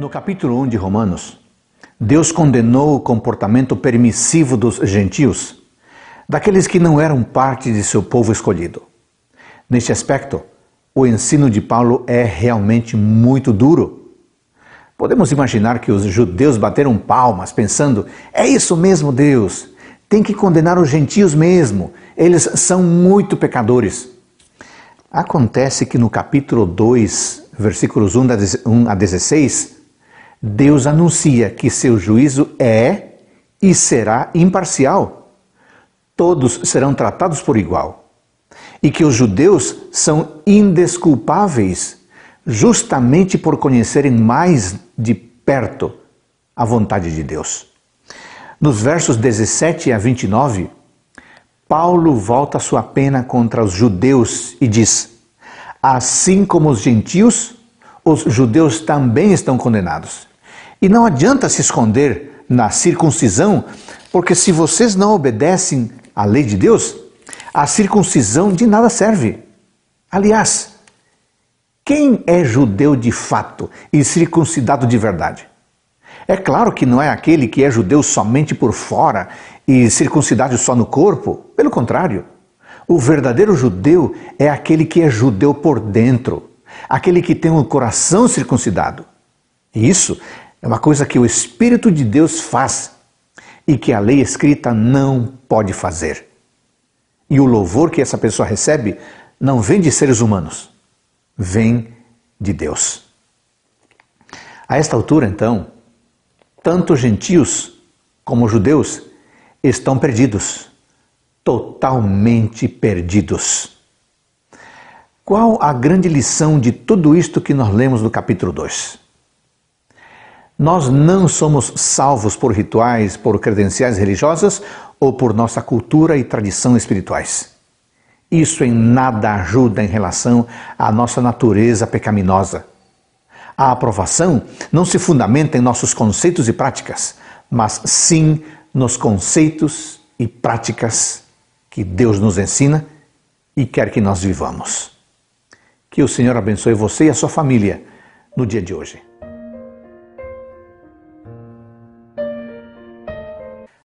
No capítulo 1 de Romanos, Deus condenou o comportamento permissivo dos gentios, daqueles que não eram parte de seu povo escolhido. Neste aspecto, o ensino de Paulo é realmente muito duro. Podemos imaginar que os judeus bateram palmas pensando: é isso mesmo, Deus, tem que condenar os gentios mesmo, eles são muito pecadores. Acontece que no capítulo 2, versículos 1 a 16, Deus anuncia que seu juízo é e será imparcial. Todos serão tratados por igual. E que os judeus são indesculpáveis, justamente por conhecerem mais de perto a vontade de Deus. Nos versos 17 a 29, Paulo volta sua pena contra os judeus e diz: Assim como os gentios, os judeus também estão condenados. E não adianta se esconder na circuncisão, porque se vocês não obedecem à lei de Deus, a circuncisão de nada serve. Aliás, quem é judeu de fato e circuncidado de verdade? É claro que não é aquele que é judeu somente por fora e circuncidado só no corpo. Pelo contrário, o verdadeiro judeu é aquele que é judeu por dentro, aquele que tem o um coração circuncidado. Isso é uma coisa que o Espírito de Deus faz e que a lei escrita não pode fazer. E o louvor que essa pessoa recebe não vem de seres humanos, vem de Deus. A esta altura, então, tanto gentios como judeus estão perdidos, totalmente perdidos. Qual a grande lição de tudo isto que nós lemos no capítulo 2? Nós não somos salvos por rituais, por credenciais religiosas ou por nossa cultura e tradição espirituais. Isso em nada ajuda em relação à nossa natureza pecaminosa. A aprovação não se fundamenta em nossos conceitos e práticas, mas sim nos conceitos e práticas que Deus nos ensina e quer que nós vivamos. Que o Senhor abençoe você e a sua família no dia de hoje.